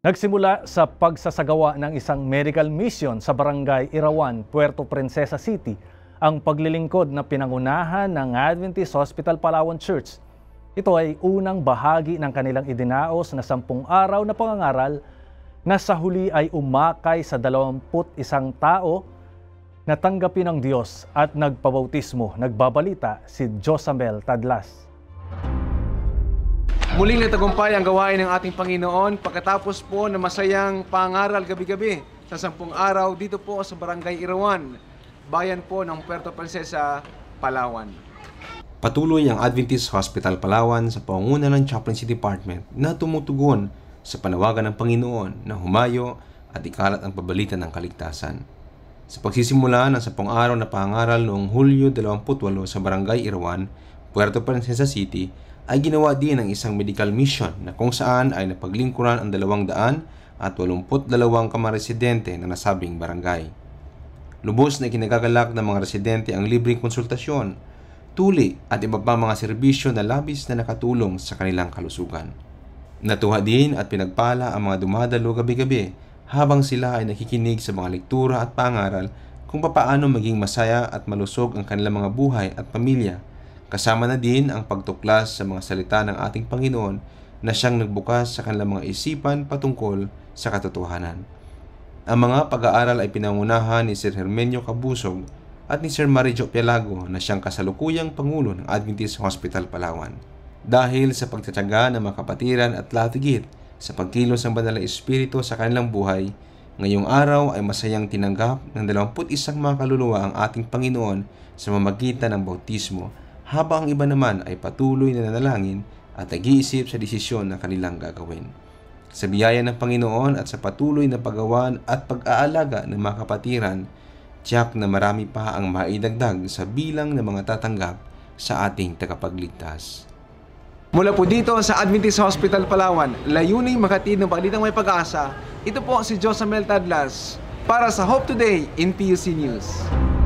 Nagsimula sa pagsasagawa ng isang medical mission sa Barangay Irawan, Puerto Princesa City, ang paglilingkod na pinangunahan ng Adventist Hospital Palawan Church. Ito ay unang bahagi ng kanilang idinaos na sampung araw na pangangaral na sa huli ay umakay sa 21 tao na tanggapin ng Diyos at nagpabautismo, nagbabalita si Josamel Tadlas. Muling nagtagumpay ang gawain ng ating Panginoon pagkatapos po na masayang pangaral gabi-gabi sa sampung araw dito po sa Barangay Irawan, bayan po ng Puerto Princesa, Palawan. Patuloy ang Adventist Hospital Palawan sa pangunguna ng Chaplaincy Department na tumutugon sa panawagan ng Panginoon na humayo at ikalat ang pabalita ng kaligtasan. Sa pagsisimula ng sapong araw na pangaral noong Hulyo 28 sa Barangay Irwan, Puerto Princesa City, ay ginawa din ng isang medical mission na kung saan ay napaglingkuran ang dalawang daan at 82 kamaresidente na nasabing barangay. Lubos na kinagagalak ng mga residente ang libreng konsultasyon, tuli at iba pa mga serbisyo na labis na nakatulong sa kanilang kalusugan. Natuha din at pinagpala ang mga dumadalo gabi-gabi habang sila ay nakikinig sa mga lektura at pangaral kung papaano maging masaya at malusog ang kanilang mga buhay at pamilya Kasama na din ang pagtuklas sa mga salita ng ating Panginoon na siyang nagbukas sa kanilang mga isipan patungkol sa katotohanan. Ang mga pag-aaral ay pinangunahan ni Sir Hermenio Cabusog at ni Sir Marijo Pialago na siyang kasalukuyang Pangulo ng Adventist Hospital Palawan. Dahil sa pagtatyaga ng mga kapatiran at latigit sa pagkilos ng Banal na Espiritu sa kanilang buhay, Ngayong araw ay masayang tinanggap ng 21 mga kaluluwa ang ating Panginoon sa mamagitan ng bautismo habang ang iba naman ay patuloy na nanalangin at nag-iisip sa desisyon na kanilang gagawin. Sa biyaya ng Panginoon at sa patuloy na paggawan at pag-aalaga ng mga kapatiran, tiyak na marami pa ang maidagdag sa bilang ng mga tatanggap sa ating tagapagligtas. Mula po dito sa Adventist Hospital Palawan, layuning makatid ng paglitang may pag-asa, ito po si Josamel Tadlas para sa Hope Today in PUC News.